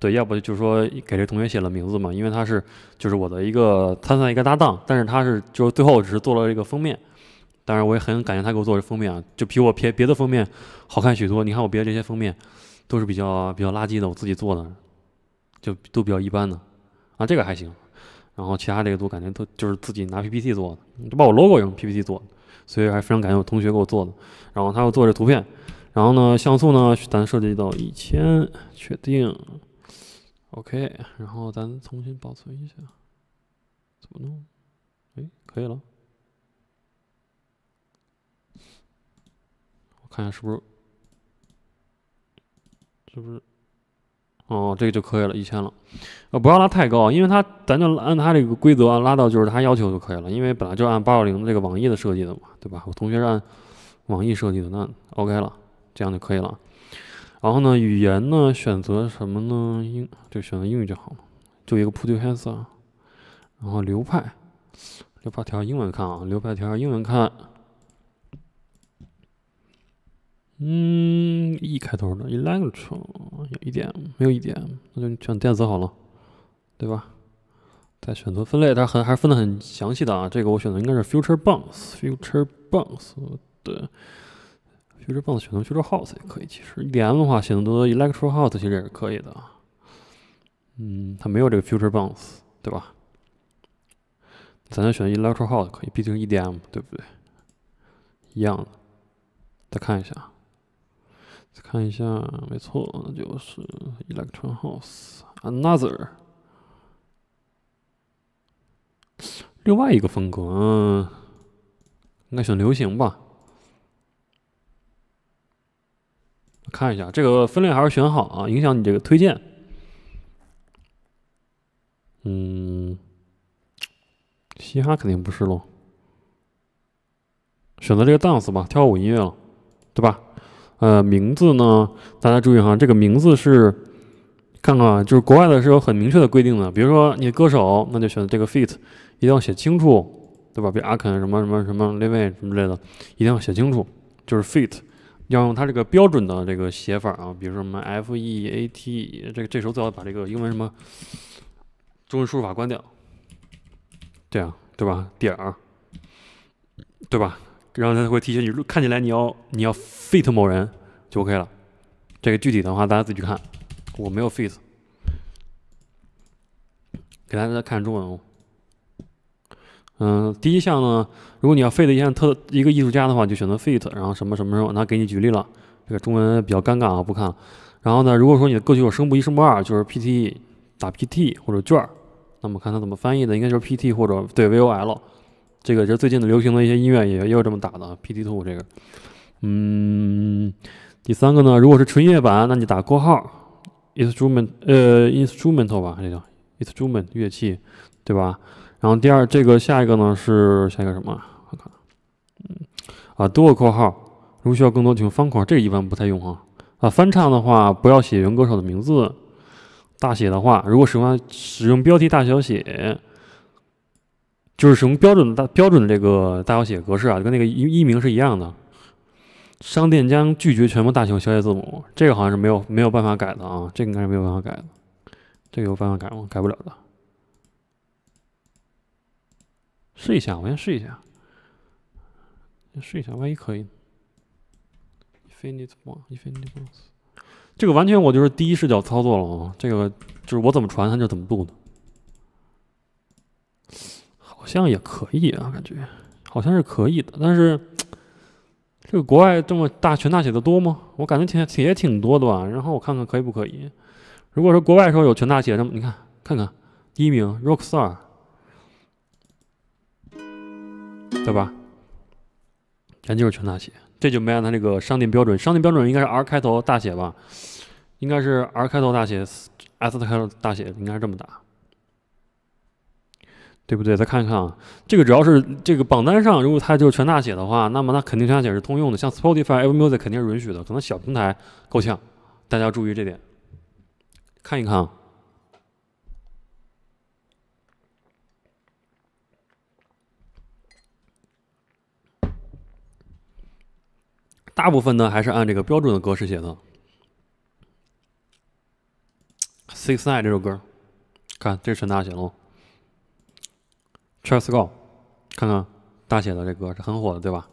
对，要不就说给这同学写了名字嘛，因为他是就是我的一个参赛一个搭档，但是他是就是最后只是做了这个封面。当然我也很感谢他给我做这封面啊，就比我别别的封面好看许多。你看我别的这些封面都是比较比较垃圾的，我自己做的就都比较一般的啊，这个还行。然后其他这个图感觉都就是自己拿 PPT 做的，就把我 logo 用 PPT 做的，所以还非常感谢我同学给我做的。然后他又做这图片，然后呢，像素呢，咱设计到一千，确定，OK。然后咱重新保存一下，怎么弄？哎，可以了。我看一下是不是，是不是？哦，这个就可以了，一千了，呃，不要拉太高因为它，咱就按它这个规则，啊，拉到就是它要求就可以了，因为本来就按八六零的这个网易的设计的嘛，对吧？我同学是按网易设计的，那 OK 了，这样就可以了。然后呢，语言呢，选择什么呢？英，就选择英语就好了，就一个 Put your hands。然后流派，流派下英文看啊，流派下英文看。嗯，E 开头的 electro 有一点没有一点，那就选电子好了，对吧？再选择分类，它很还是分的很详细的啊。这个我选的应该是 future bounce，future bounce 对，future bounce 选择 future house 也可以，其实 EDM 的话选择 electro house 其实也是可以的。嗯，它没有这个 future bounce，对吧？咱就选 electro house 可以，毕竟 EDM 对不对？一样的，再看一下。再看一下，没错，就是 Electron House。Another，另外一个风格，嗯，应该选流行吧。看一下，这个分类还是选好啊，影响你这个推荐。嗯，嘻哈肯定不是咯，选择这个 Dance 吧，跳舞音乐了，对吧？呃，名字呢？大家注意哈，这个名字是看看，就是国外的是有很明确的规定的。比如说你歌手，那就选择这个 feat，一定要写清楚，对吧？比如阿肯什么什么什么，Levi 什么之类的，一定要写清楚，就是 feat，要用它这个标准的这个写法啊。比如说什么 F-E-A-T，这个这时候最好把这个英文什么中文输入法关掉。对啊，对吧？点儿，对吧？然后它会提醒你，看起来你要你要 fit 某人就 OK 了。这个具体的话大家自己去看。我没有 fit。给大家看中文哦。嗯，第一项呢，如果你要 fit 一项特一个艺术家的话，就选择 fit。然后什么什么什么，那给你举例了。这个中文比较尴尬啊，不看了。然后呢，如果说你的歌曲有声部一、声部二，就是 PT e 打 PT 或者卷儿，那么看他怎么翻译的，应该就是 PT 或者对 VOL。这个就最近的流行的一些音乐也也有这么打的，PT Two 这个。嗯，第三个呢，如果是纯乐版，那你打括号，instrument 呃 instrumental 吧这叫 i n s t r u m e n t 乐器，对吧？然后第二这个下一个呢是下一个什么？我看，啊，多个括号，如需要更多请方框，这个一般不太用啊。啊，翻唱的话不要写原歌手的名字，大写的话，如果使用使用标题大小写。就是使用标准的、大标准的这个大小写格式啊，就跟那个一一名是一样的。商店将拒绝全部大写小写字母，这个好像是没有没有办法改的啊，这个应该是没有办法改的，这个有办法改吗？改不了的。试一下，我先试一下。试一下，万一可以。Efinite o n e f i n i t e One，这个完全我就是第一视角操作了啊，这个就是我怎么传，它就怎么录的。好像也可以啊，感觉好像是可以的，但是 [TSK] 这个国外这么大全大写的多吗？我感觉挺也挺多的吧。然后我看看可以不可以。如果说国外时候有全大写的，那么你看看看，第一名 Rockstar，对吧？咱就是全大写，这就没按他那个商店标准。商店标准应该是 R 开头大写吧？应该是 R 开头大写，S 开头大写，应该是这么打。对不对？再看一看啊，这个只要是这个榜单上，如果它就是全大写的话，那么它肯定全大写是通用的。像 Spotify、Apple Music，肯定是允许的。可能小平台够呛，大家要注意这点。看一看啊，大部分呢还是按这个标准的格式写的。《Six n i n e 这首歌，看这是全大写喽。Try t s go，看看大写的这歌是很火的，对吧？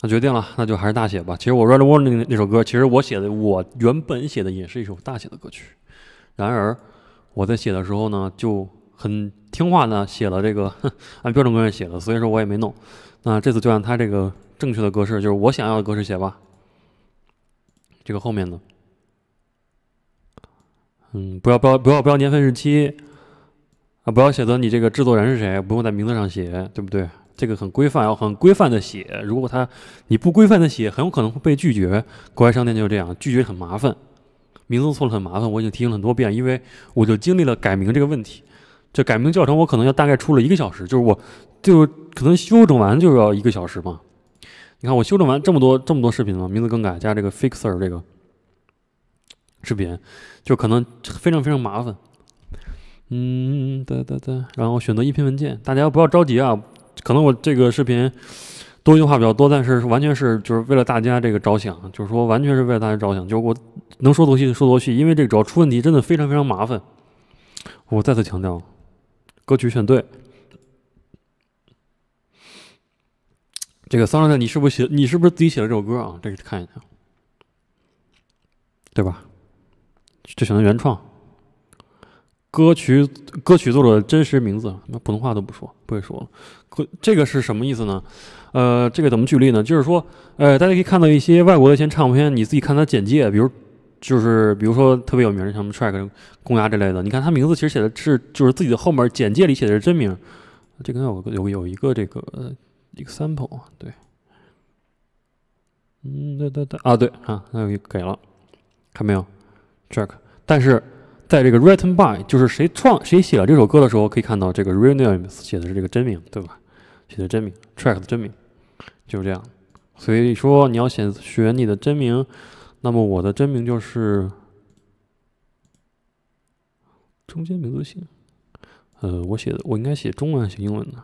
那决定了，那就还是大写吧。其实我《Red Warning》那那首歌，其实我写的，我原本写的也是一首大写的歌曲。然而我在写的时候呢，就很听话的写了这个，按标准格式写的，所以说我也没弄。那这次就按他这个正确的格式，就是我想要的格式写吧。这个后面呢，嗯，不要不要不要不要年份日期。不要写的你这个制作人是谁，不用在名字上写，对不对？这个很规范，要很规范的写。如果他你不规范的写，很有可能会被拒绝。国外商店就是这样，拒绝很麻烦，名字错了很麻烦。我已经提醒很多遍，因为我就经历了改名这个问题。这改名教程我可能要大概出了一个小时，就是我就可能修整完就要一个小时嘛。你看我修整完这么多这么多视频嘛，名字更改加这个 fixer 这个视频，就可能非常非常麻烦。嗯，对对对，然后选择一篇文件，大家不要着急啊。可能我这个视频多一句话比较多，但是完全是就是为了大家这个着想，就是说完全是为大家着想，就是我能说多细说多细，因为这个主要出问题真的非常非常麻烦。我再次强调，歌曲选对。这个《桑兰》你是不是写？你是不是自己写了这首歌啊？这个看一下，对吧？就选择原创。歌曲歌曲作者真实名字，那普通话都不说，不会说。可这个是什么意思呢？呃，这个怎么举例呢？就是说，呃，大家可以看到一些外国的一些唱片，你自己看它简介，比如就是比如说特别有名的，像什么 Track、公鸭之类的，你看它名字其实写的是就是自己的后面简介里写的是真名。这个有有有一个这个 example，对，嗯，对对对，啊对啊，那又给了，看没有，Track，但是。在这个 Written by 就是谁创谁写了这首歌的时候，可以看到这个 Real Names 写的是这个真名，对吧？写的真名，Track 的真名，就是这样。所以说你要写选你的真名，那么我的真名就是中间名字姓。呃，我写的我应该写中文，还写英文的，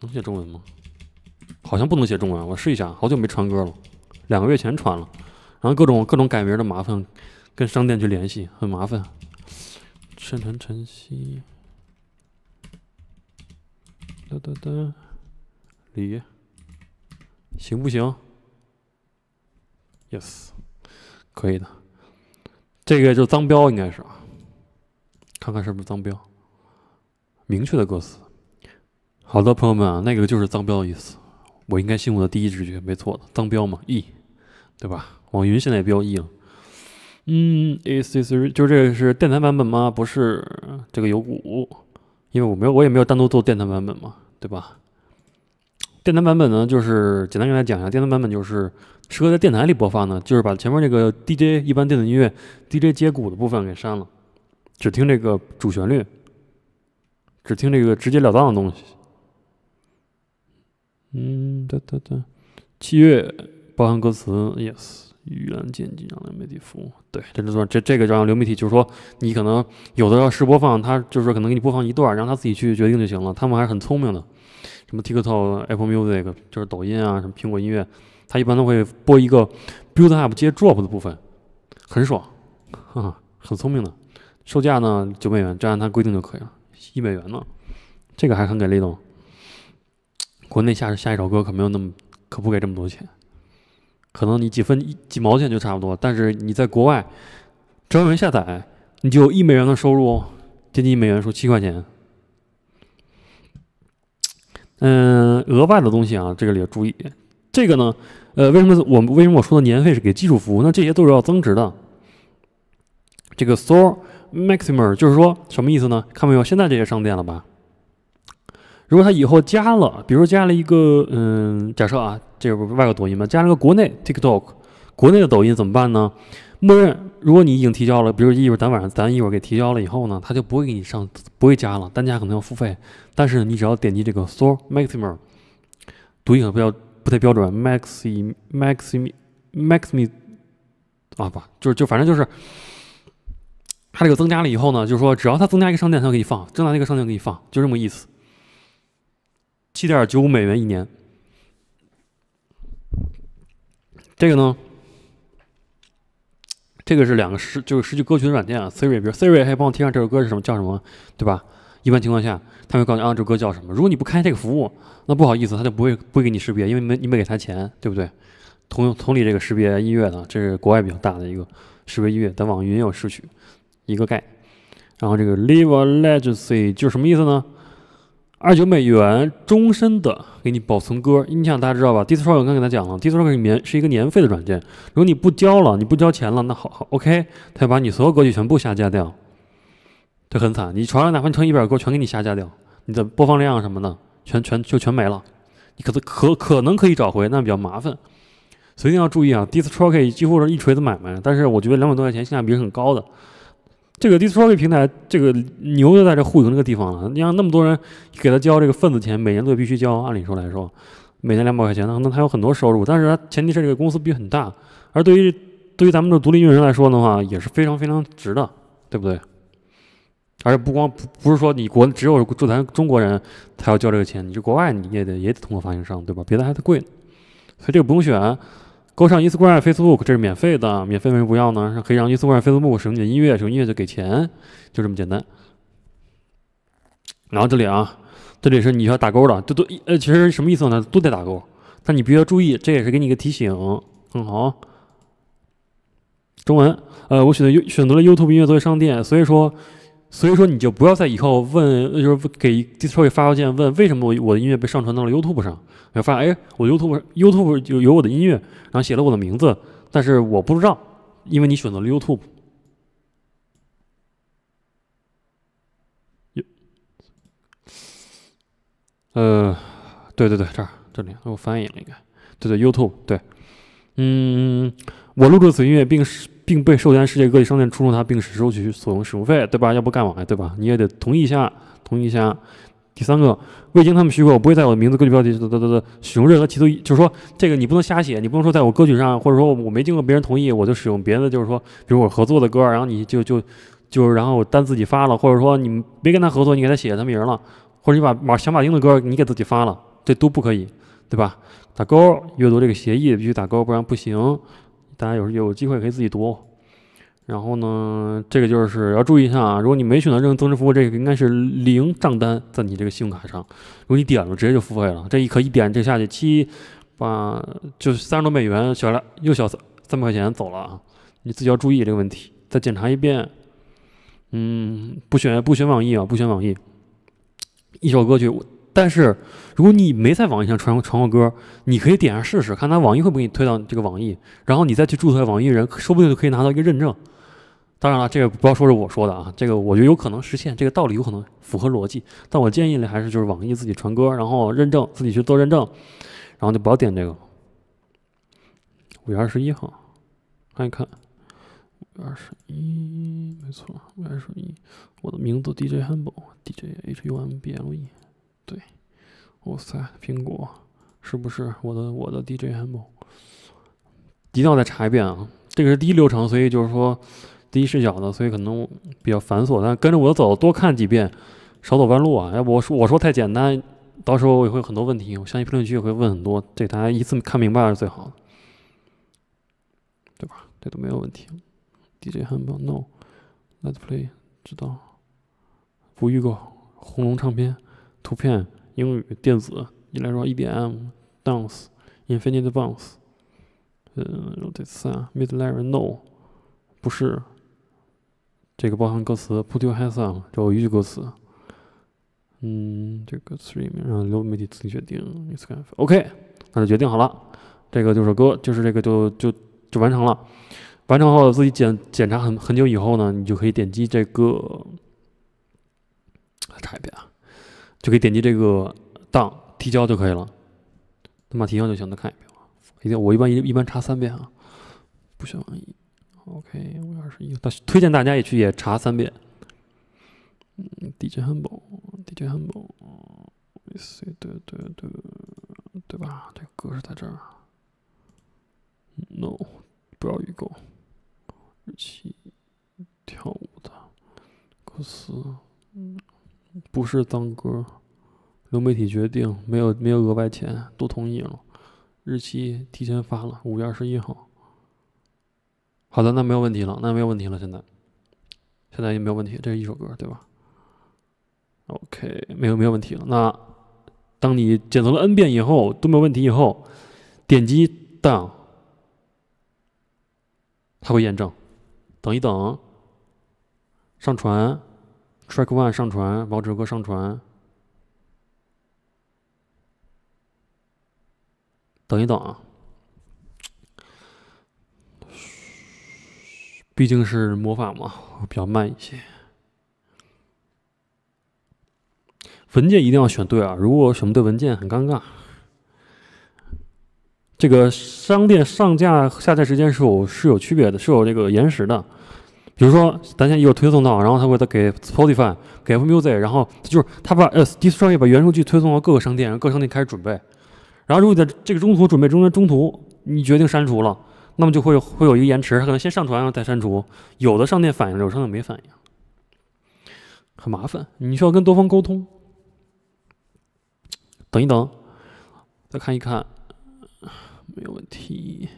能写中文吗？好像不能写中文，我试一下。好久没传歌了，两个月前传了。然后各种各种改名的麻烦，跟商店去联系很麻烦。清晨晨曦，哒哒哒，李，行不行？Yes，可以的。这个就是脏标应该是啊，看看是不是脏标。明确的歌词，好的朋友们啊，那个就是脏标的意思。我应该信我的第一直觉，没错的，脏标嘛，E。对吧？网云现在也比较硬。嗯，AC3 就是这个是电台版本吗？不是，这个有鼓，因为我没有，我也没有单独做电台版本嘛，对吧？电台版本呢，就是简单给大家讲一下，电台版本就是适合在电台里播放呢，就是把前面这个 DJ 一般电子音乐 DJ 接鼓的部分给删了，只听这个主旋律，只听这个直截了当的东西。嗯，哒哒哒，七月。包含歌词，yes，语言剪辑，让流媒体服务。对，这就说这这个叫流媒体，就是说你可能有的要试播放，他就是说可能给你播放一段，让他自己去决定就行了。他们还是很聪明的，什么 TikTok、Apple Music，就是抖音啊，什么苹果音乐，他一般都会播一个 build up 接 drop 的部分，很爽，哈、很聪明的。售价呢，九美元，就按他规定就可以了，一美元呢，这个还很给力的。国内下下一首歌可没有那么，可不给这么多钱。可能你几分一几毛钱就差不多，但是你在国外专门下载，你就一美元的收入，接近一美元说七块钱。嗯，额外的东西啊，这个里要注意。这个呢，呃，为什么我为什么我说的年费是给基础服务？那这些都是要增值的。这个 store maximum 就是说什么意思呢？看到没有，现在这些商店了吧？如果他以后加了，比如加了一个，嗯，假设啊，这个不外国抖音嘛，加了个国内 TikTok 国内的抖音怎么办呢？默认，如果你已经提交了，比如一会儿咱晚上咱一会儿给提交了以后呢，他就不会给你上，不会加了，单加可能要付费。但是你只要点击这个 s o r e Maximum，读音可能较不太标准，Maxi Maxi Maxmi 啊不，就是就反正就是，他这个增加了以后呢，就是说只要他增加一个商店，他给你放，增加一个商店给你放，就这么意思。七点九五美元一年，这个呢，这个是两个失就是识去歌曲的软件啊，Siri，比如 Siri 还帮我听上这首歌是什么叫什么，对吧？一般情况下，他会告诉你啊，这歌叫什么。如果你不开这个服务，那不好意思，他就不会不给你识别，因为没你没给他钱，对不对？同同理，这个识别音乐的，这是国外比较大的一个识别音乐，咱网易云也有识曲，一个盖。然后这个 l i v e a Legacy 就什么意思呢？二九美元终身的给你保存歌，你想大家知道吧？Discord 我刚给他讲了，Discord 是年是一个年费的软件，如果你不交了，你不交钱了，那好好 OK，他要把你所有歌曲全部下架掉，就很惨。你传了，哪怕你传一百个歌，全给你下架掉，你的播放量什么的，全全就全没了。你可可可能可以找回，那比较麻烦，所以一定要注意啊。Discord 几乎是一锤子买卖，但是我觉得两百多块钱性价比很高的。这个 d i s c o v e r y 平台，这个牛就在这运营这个地方了。你像那么多人给他交这个份子钱，每年都必须交。按理说来说，每年两百块钱，那那他有很多收入，但是他前提是这个公司必须很大。而对于对于咱们这独立运营来说的话，也是非常非常值的，对不对？而且不光不不是说你国只有住咱中国人才要交这个钱，你是国外你也得也得通过发行商，对吧？别的还贵所以这个不用选。勾上 Instagram、Facebook，这是免费的，免费为什么不要呢？可以让 Instagram、Facebook 使用你的音乐，使用音乐就给钱，就这么简单。然后这里啊，这里是你需要打勾的，这都呃，其实什么意思呢？都得打勾。但你必须要注意，这也是给你一个提醒。很好，中文。呃，我选择选择了 YouTube 音乐作为商店，所以说所以说你就不要在以后问，就是给 d i s c o r 发邮件问为什么我我的音乐被上传到了 YouTube 上。要发现哎，我 YouTube YouTube 就有我的音乐，然后写了我的名字，但是我不知道，因为你选择了 YouTube。呃，对对对，这儿这里我翻译了应该，对对 YouTube 对，嗯，我录制此音乐并并被授权世界各地商店出售它，并收取所用使用费，对吧？要不干嘛呀？对吧？你也得同意一下，同意一下。第三个，未经他们许可，我不会在我的名字、歌曲标题的的的使用任何其他。就是说，这个你不能瞎写，你不能说在我歌曲上，或者说我我没经过别人同意，我就使用别人的。就是说，比如我合作的歌，然后你就就就然后单自己发了，或者说你别跟他合作，你给他写他名了，或者你把马想马丁的歌你给自己发了，这都不可以，对吧？打勾，阅读这个协议必须打勾，不然不行。大家有时有机会可以自己读。然后呢，这个就是要注意一下啊！如果你没选择任何增值服务，这个应该是零账单在你这个信用卡上。如果你点了，直接就付费了。这一可一点这下去七，八就三十多美元，小了又小三三百块钱走了啊！你自己要注意这个问题，再检查一遍。嗯，不选不选网易啊，不选网易，一首歌曲。但是如果你没在网易上传传过歌，你可以点下试试，看他网易会不会给你推到这个网易，然后你再去注册网易人，说不定就可以拿到一个认证。当然了，这个不要说是我说的啊，这个我觉得有可能实现，这个道理有可能符合逻辑。但我建议呢，还是就是网易自己传歌，然后认证，自己去做认证，然后就不要点这个。五月二十一号，看一看，五月二十一，没错，五月二十一。我的名字 DJ Humble，DJ H U M B L E。对，哇塞，苹果是不是我的我的 DJ Humble？一定要再查一遍啊，这个是第一流程，所以就是说。第一视角的，所以可能比较繁琐，但跟着我走，多看几遍，少走弯路啊！要不我说我说太简单，到时候我也会有很多问题，我相信评论区也会问很多。这大家一次看明白是最好的，对吧？这都没有问题。DJ 汉堡 no，let's play，知道，不预告，红龙唱片，图片，英语，电子，你来说 EDM dance，infinite bounce，嗯，这次啊，Midler no，不是。这个包含歌词，Put your hands up，就一句歌词。嗯，这个歌词里面，让流媒体自己决定。OK，那就决定好了。这个就是歌，就是这个，就就就完成了。完成后自己检检查很很久以后呢，你就可以点击这个，查一遍啊，就可以点击这个 d o n 提交就可以了。他妈提交就行了，看一遍啊，一定我一般一一般查三遍啊，不需要 OK，五月二十一号。推荐大家也去也查三遍。嗯，DJ 汉堡，DJ 汉堡。对对对对吧？这个歌是在这儿。No，不要预购。日期，跳舞的，歌词，不是脏歌。流媒体决定，没有没有额外钱，都同意了。日期提前发了，五月二十一号。好的，那没有问题了，那没有问题了。现在，现在也没有问题。这是一首歌，对吧？OK，没有没有问题了。那当你检测了 N 遍以后都没有问题以后，点击 down，它会验证。等一等，上传 Track One 上传毛哲歌上传，等一等啊。毕竟是魔法嘛，比较慢一些。文件一定要选对啊，如果选不对文件很尴尬。这个商店上架、下架时间是有是有区别的，是有这个延时的。比如说，咱先有推送到，然后他会再给 Spotify、给 m u s i c 然后就是他把呃 d i s c o y 把原数据推送到各个商店，然后各商店开始准备。然后如果你在这个中途准备中间中途，你决定删除了。那么就会会有一个延迟，它可能先上传然后再删除，有的上店反应，有的上店没反应，很麻烦。你需要跟多方沟通。等一等，再看一看，没有问题。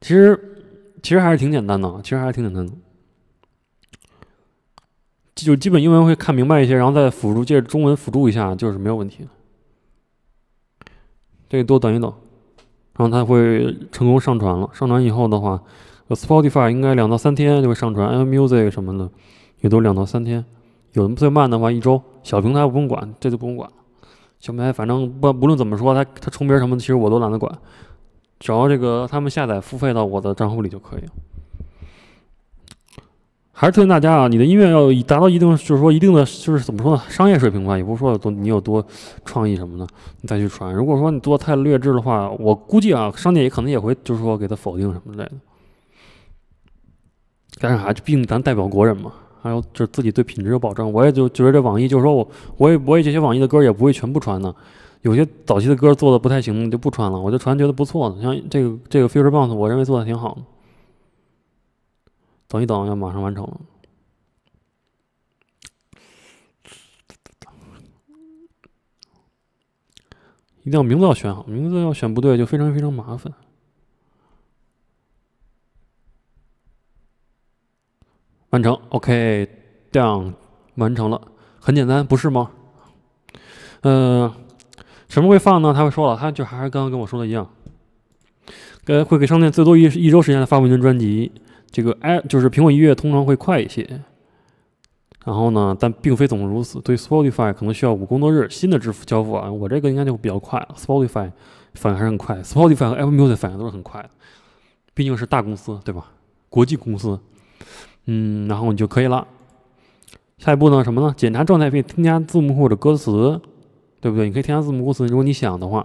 其实其实还是挺简单的，其实还是挺简单的。就基本英文会看明白一些，然后再辅助借中文辅助一下，就是没有问题了。这个多等一等。然后它会成功上传了。上传以后的话，Spotify 应该两到三天就会上传 a Music 什么的也都两到三天。有的最慢的话一周。小平台不用管，这就不用管了。小平台反正不不论怎么说，它它重名什么，其实我都懒得管。只要这个他们下载付费到我的账户里就可以了。还是推荐大家啊，你的音乐要以达到一定，就是说一定的，就是怎么说呢，商业水平吧，也不是说有多，你有多创意什么的，你再去传。如果说你做的太劣质的话，我估计啊，商店也可能也会就是说给他否定什么之类的。但是哈，毕竟咱代表国人嘛，还有就是自己对品质有保证。我也就觉得这网易就是说我我也我也这些网易的歌也不会全部传的，有些早期的歌做的不太行，就不传了。我就传觉得不错的，像这个这个 Future Bounce，我认为做的挺好的。等一等，要马上完成了。一定要名字要选好，名字要选不对就非常非常麻烦。完成，OK，down，完成了，很简单，不是吗？嗯，什么会放呢？他会说了，他就还是刚刚跟我说的一样，给会给商店最多一一周时间的发布一张专辑。这个哎，就是苹果音乐通常会快一些，然后呢，但并非总是如此。对 Spotify 可能需要五工作日新的支付交付啊，我这个应该就比较快了。Spotify 反应还是很快，Spotify 和 Apple Music 反应都是很快的，毕竟是大公司对吧？国际公司，嗯，然后你就可以了。下一步呢？什么呢？检查状态，可以添加字幕或者歌词，对不对？你可以添加字幕歌词，如果你想的话。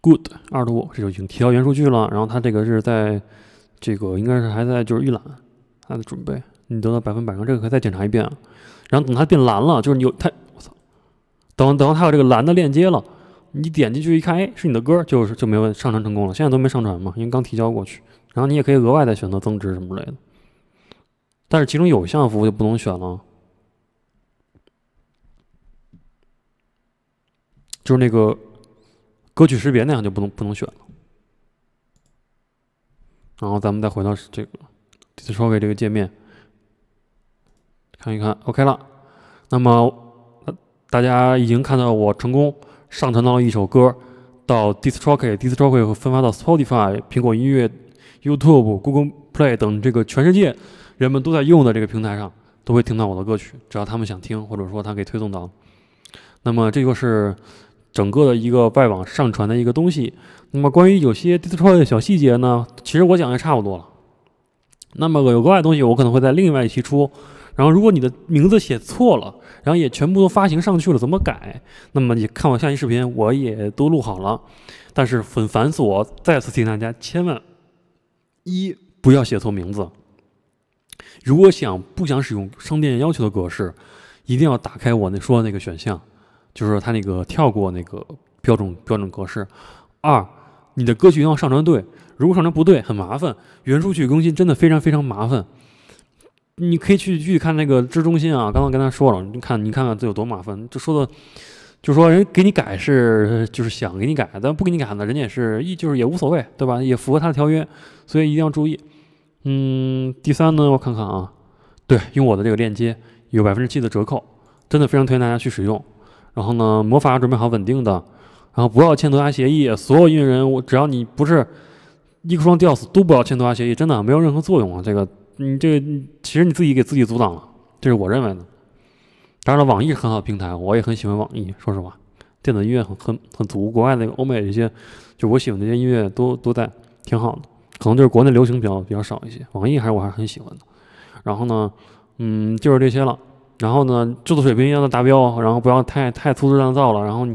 Good，二度这就已经提交元数据了。然后它这个是在这个应该是还在就是预览，还在准备。你得到百分百，然后这个可以再检查一遍。然后等它变蓝了，就是你有它，我操，等等到它有这个蓝的链接了，你点进去一看，哎，是你的歌，就是就没问上传成功了。现在都没上传嘛，因为刚提交过去。然后你也可以额外再选择增值什么之类的，但是其中有一项服务就不能选了，就是那个。歌曲识别那样就不能不能选了。然后咱们再回到这个 d i s c r c q 这个界面看一看，OK 了。那么大家已经看到我成功上传到了一首歌，到 DiscroQ，DiscroQ 会分发到 Spotify、苹果音乐、YouTube、Google Play 等这个全世界人们都在用的这个平台上，都会听到我的歌曲，只要他们想听，或者说他可以推送到。那么这就是。整个的一个外网上传的一个东西。那么关于有些 Detroit 的小细节呢，其实我讲的差不多了。那么有额外的东西，我可能会在另外一期出。然后如果你的名字写错了，然后也全部都发行上去了，怎么改？那么你看我下期视频，我也都录好了。但是很繁琐，再次提醒大家，千万一不要写错名字。如果想不想使用商店要求的格式，一定要打开我那说的那个选项。就是说，他那个跳过那个标准标准格式。二，你的歌曲要上传对，如果上传不对，很麻烦，原数据更新真的非常非常麻烦。你可以去去看那个知中心啊，刚刚跟他说了，你看你看看这有多麻烦，就说的就说人给你改是就是想给你改，但不给你改呢，人家也是一就是也无所谓，对吧？也符合他的条约，所以一定要注意。嗯，第三呢，我看看啊，对，用我的这个链接有百分之七的折扣，真的非常推荐大家去使用。然后呢，魔法准备好稳定的，然后不要签独家协议。所有音乐人，我只要你不是一个双吊死都不要签独家协议，真的没有任何作用啊！这个，你这个其实你自己给自己阻挡了，这是我认为的。当然了，网易是很好的平台，我也很喜欢网易。说实话，电子音乐很很很足，国外那个欧美这些，就我喜欢那些音乐都都在挺好的，可能就是国内流行比较比较少一些。网易还是我还是很喜欢的。然后呢，嗯，就是这些了。然后呢，制作水平要达标，然后不要太太粗制滥造了。然后，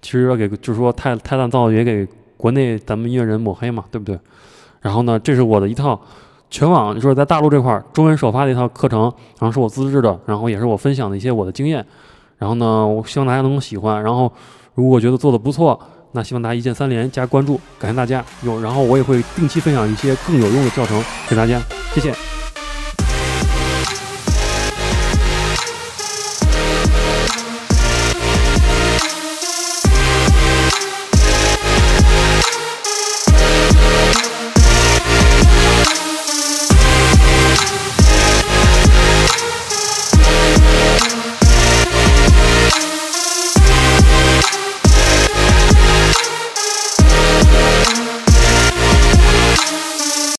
其实要给就是说太太滥造，也给国内咱们音乐人抹黑嘛，对不对？然后呢，这是我的一套全网，就是在大陆这块中文首发的一套课程，然后是我自制的，然后也是我分享的一些我的经验。然后呢，我希望大家能够喜欢。然后，如果觉得做的不错，那希望大家一键三连加关注，感谢大家。有，然后我也会定期分享一些更有用的教程给大家，谢谢。